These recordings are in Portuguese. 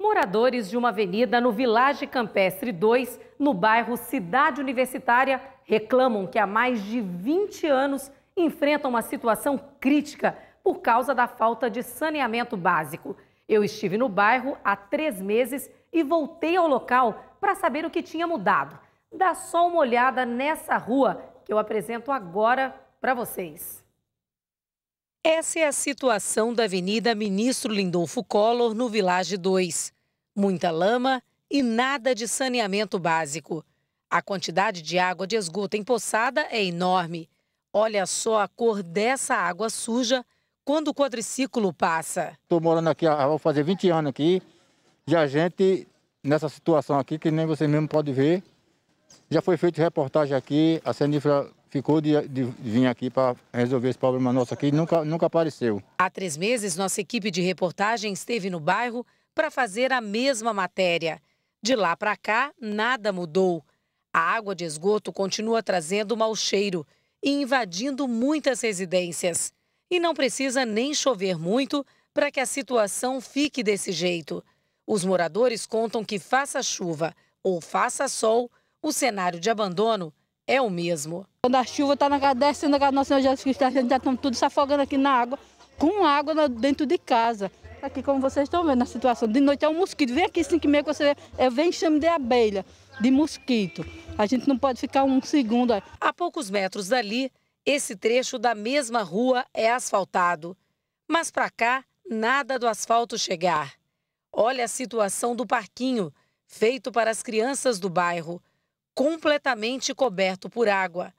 Moradores de uma avenida no Village Campestre 2, no bairro Cidade Universitária, reclamam que há mais de 20 anos enfrentam uma situação crítica por causa da falta de saneamento básico. Eu estive no bairro há três meses e voltei ao local para saber o que tinha mudado. Dá só uma olhada nessa rua que eu apresento agora para vocês. Essa é a situação da Avenida Ministro Lindolfo Collor, no Village 2. Muita lama e nada de saneamento básico. A quantidade de água de esgoto empoçada é enorme. Olha só a cor dessa água suja quando o quadriciclo passa. Estou morando aqui, vou fazer 20 anos aqui, e a gente, nessa situação aqui, que nem você mesmo pode ver, já foi feita reportagem aqui, a Cenifra ficou de, de vir aqui para resolver esse problema nosso aqui e nunca, nunca apareceu. Há três meses, nossa equipe de reportagem esteve no bairro para fazer a mesma matéria. De lá para cá, nada mudou. A água de esgoto continua trazendo mau cheiro e invadindo muitas residências. E não precisa nem chover muito para que a situação fique desse jeito. Os moradores contam que faça chuva ou faça sol, o cenário de abandono é o mesmo. Quando a chuva está descendo na Nossa Senhora Jesus Cristo, a gente já está tudo se afogando aqui na água, com água dentro de casa. Aqui, como vocês estão vendo, a situação de noite é um mosquito. Vem aqui, 5 e meia, que você vê, é, vem chame de abelha, de mosquito. A gente não pode ficar um segundo. A poucos metros dali, esse trecho da mesma rua é asfaltado. Mas para cá, nada do asfalto chegar. Olha a situação do parquinho, feito para as crianças do bairro completamente coberto por água.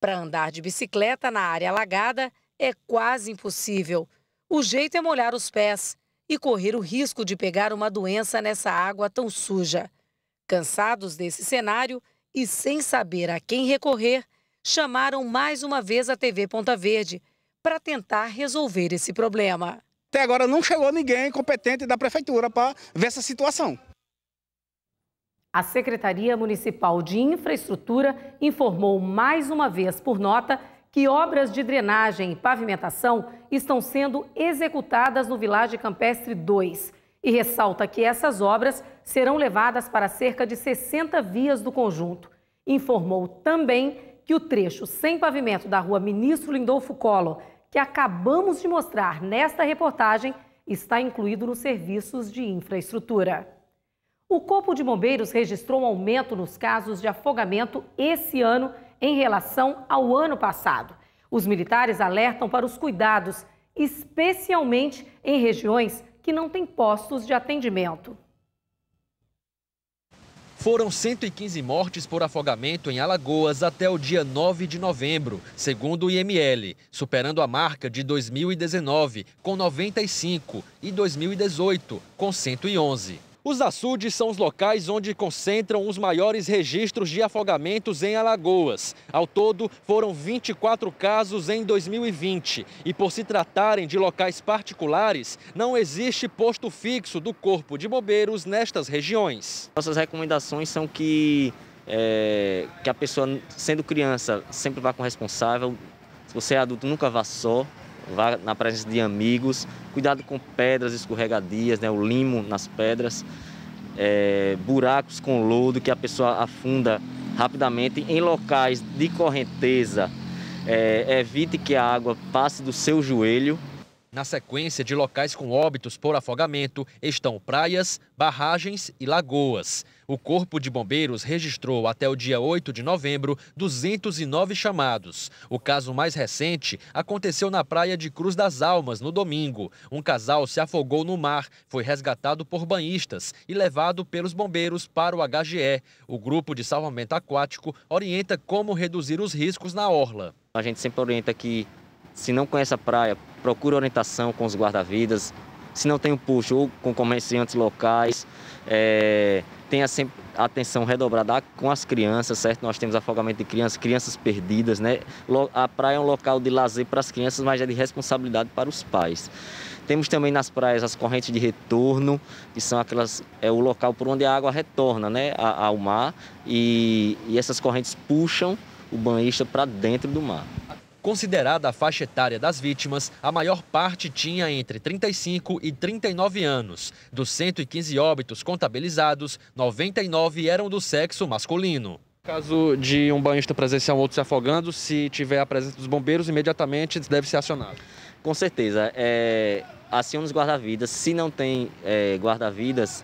Para andar de bicicleta na área alagada é quase impossível. O jeito é molhar os pés e correr o risco de pegar uma doença nessa água tão suja. Cansados desse cenário e sem saber a quem recorrer, chamaram mais uma vez a TV Ponta Verde para tentar resolver esse problema. Até agora não chegou ninguém competente da prefeitura para ver essa situação. A Secretaria Municipal de Infraestrutura informou mais uma vez por nota que obras de drenagem e pavimentação estão sendo executadas no Vilage Campestre 2 e ressalta que essas obras serão levadas para cerca de 60 vias do conjunto. Informou também que o trecho sem pavimento da rua Ministro Lindolfo Colo, que acabamos de mostrar nesta reportagem, está incluído nos serviços de infraestrutura. O Corpo de Bombeiros registrou um aumento nos casos de afogamento esse ano em relação ao ano passado. Os militares alertam para os cuidados, especialmente em regiões que não têm postos de atendimento. Foram 115 mortes por afogamento em Alagoas até o dia 9 de novembro, segundo o IML, superando a marca de 2019, com 95, e 2018, com 111. Os açudes são os locais onde concentram os maiores registros de afogamentos em Alagoas. Ao todo, foram 24 casos em 2020. E por se tratarem de locais particulares, não existe posto fixo do Corpo de Bombeiros nestas regiões. Nossas recomendações são que, é, que a pessoa, sendo criança, sempre vá com o responsável. Se você é adulto, nunca vá só vá na presença de amigos, cuidado com pedras escorregadias, né, o limo nas pedras, é, buracos com lodo que a pessoa afunda rapidamente em locais de correnteza. É, evite que a água passe do seu joelho. Na sequência de locais com óbitos por afogamento estão praias, barragens e lagoas. O Corpo de Bombeiros registrou até o dia 8 de novembro 209 chamados. O caso mais recente aconteceu na praia de Cruz das Almas, no domingo. Um casal se afogou no mar, foi resgatado por banhistas e levado pelos bombeiros para o HGE. O grupo de salvamento aquático orienta como reduzir os riscos na orla. A gente sempre orienta que, se não conhece a praia, procure orientação com os guarda-vidas. Se não tem um puxo, ou com comerciantes locais é, tenha sempre atenção redobrada com as crianças, certo? Nós temos afogamento de crianças, crianças perdidas, né? A praia é um local de lazer para as crianças, mas é de responsabilidade para os pais. Temos também nas praias as correntes de retorno, que são aquelas é o local por onde a água retorna, né, ao mar, e, e essas correntes puxam o banhista para dentro do mar. Considerada a faixa etária das vítimas, a maior parte tinha entre 35 e 39 anos. Dos 115 óbitos contabilizados, 99 eram do sexo masculino. Caso de um banhista presenciar um outro se afogando, se tiver a presença dos bombeiros, imediatamente deve ser acionado. Com certeza. É, aciona assim os guarda-vidas. Se não tem é, guarda-vidas,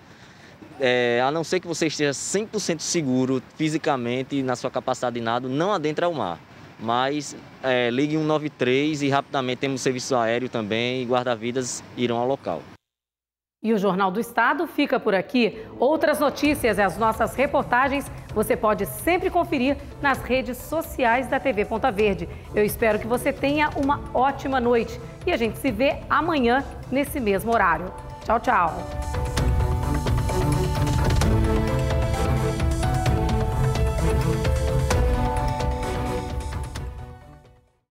é, a não ser que você esteja 100% seguro fisicamente na sua capacidade de nado, não adentra o mar. Mas é, ligue 193 e rapidamente temos serviço aéreo também e guarda-vidas irão ao local. E o Jornal do Estado fica por aqui. Outras notícias e as nossas reportagens você pode sempre conferir nas redes sociais da TV Ponta Verde. Eu espero que você tenha uma ótima noite e a gente se vê amanhã nesse mesmo horário. Tchau, tchau.